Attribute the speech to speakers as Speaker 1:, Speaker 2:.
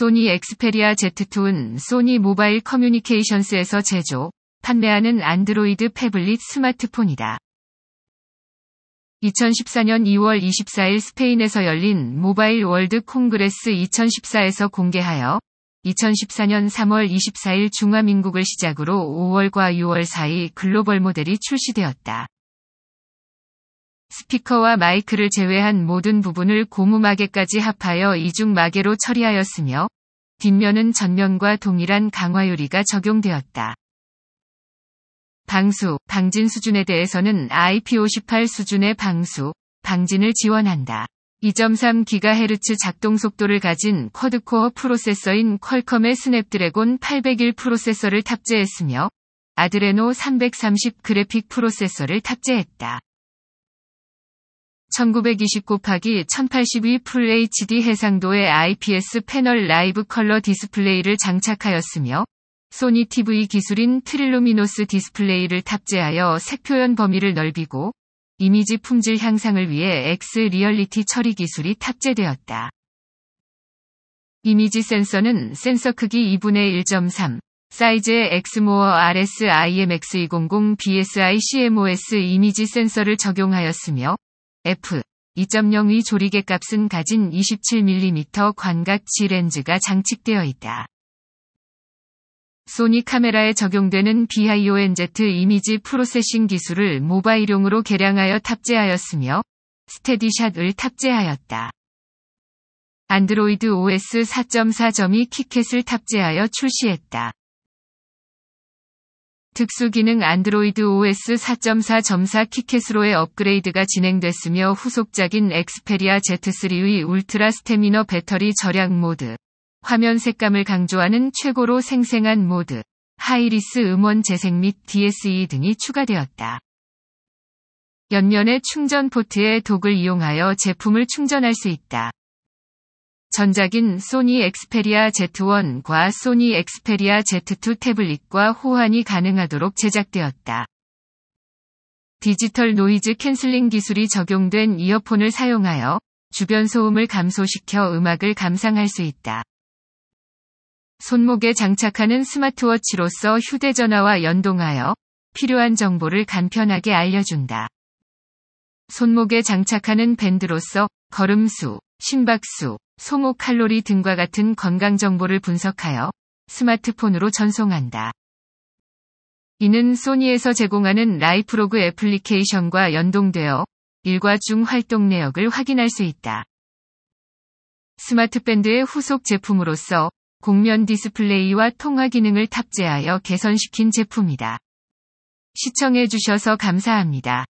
Speaker 1: 소니 엑스페리아 Z2은 소니 모바일 커뮤니케이션스에서 제조, 판매하는 안드로이드 패블릿 스마트폰이다. 2014년 2월 24일 스페인에서 열린 모바일 월드 콩그레스 2014에서 공개하여 2014년 3월 24일 중화민국을 시작으로 5월과 6월 사이 글로벌 모델이 출시되었다. 스피커와 마이크를 제외한 모든 부분을 고무마개까지 합하여 이중마개로 처리하였으며 뒷면은 전면과 동일한 강화유리가 적용되었다. 방수, 방진 수준에 대해서는 IP58 수준의 방수, 방진을 지원한다. 2.3GHz 작동 속도를 가진 쿼드코어 프로세서인 퀄컴의 스냅드래곤 801 프로세서를 탑재했으며 아드레노 330 그래픽 프로세서를 탑재했다. 1929곱기1082 FHD 해상도의 IPS 패널 라이브 컬러 디스플레이를 장착하였으며 소니 TV 기술인 트릴루미노스 디스플레이를 탑재하여 색표현 범위를 넓이고 이미지 품질 향상을 위해 X 리얼리티 처리 기술이 탑재되었다. 이미지 센서는 센서 크기 2분의 1.3, 사이즈의 엑스모어 RS IMX200 BSI CMOS 이미지 센서를 적용하였으며 f 2.0의 조리개 값은 가진 27mm 광각지 렌즈가 장착되어 있다. 소니 카메라에 적용되는 BIONZ 이미지 프로세싱 기술을 모바일용으로 개량하여 탑재하였으며 스테디샷을 탑재하였다. 안드로이드 OS 4.4.2 키캣을 탑재하여 출시했다. 특수기능 안드로이드 OS 4.4.4키켓으로의 업그레이드가 진행됐으며 후속작인 엑스페리아 Z3의 울트라 스태미너 배터리 절약 모드, 화면 색감을 강조하는 최고로 생생한 모드, 하이리스 음원 재생 및 DSE 등이 추가되었다. 연면의 충전 포트에 독을 이용하여 제품을 충전할 수 있다. 전작인 소니 엑스페리아 Z1과 소니 엑스페리아 Z2 태블릿과 호환이 가능하도록 제작되었다. 디지털 노이즈 캔슬링 기술이 적용된 이어폰을 사용하여 주변 소음을 감소시켜 음악을 감상할 수 있다. 손목에 장착하는 스마트워치로서 휴대전화와 연동하여 필요한 정보를 간편하게 알려준다. 손목에 장착하는 밴드로서 걸음수, 심박수, 소모 칼로리 등과 같은 건강 정보를 분석하여 스마트폰으로 전송한다. 이는 소니에서 제공하는 라이프로그 애플리케이션과 연동되어 일과 중 활동 내역을 확인할 수 있다. 스마트밴드의 후속 제품으로서 공면 디스플레이와 통화 기능을 탑재하여 개선시킨 제품이다. 시청해주셔서 감사합니다.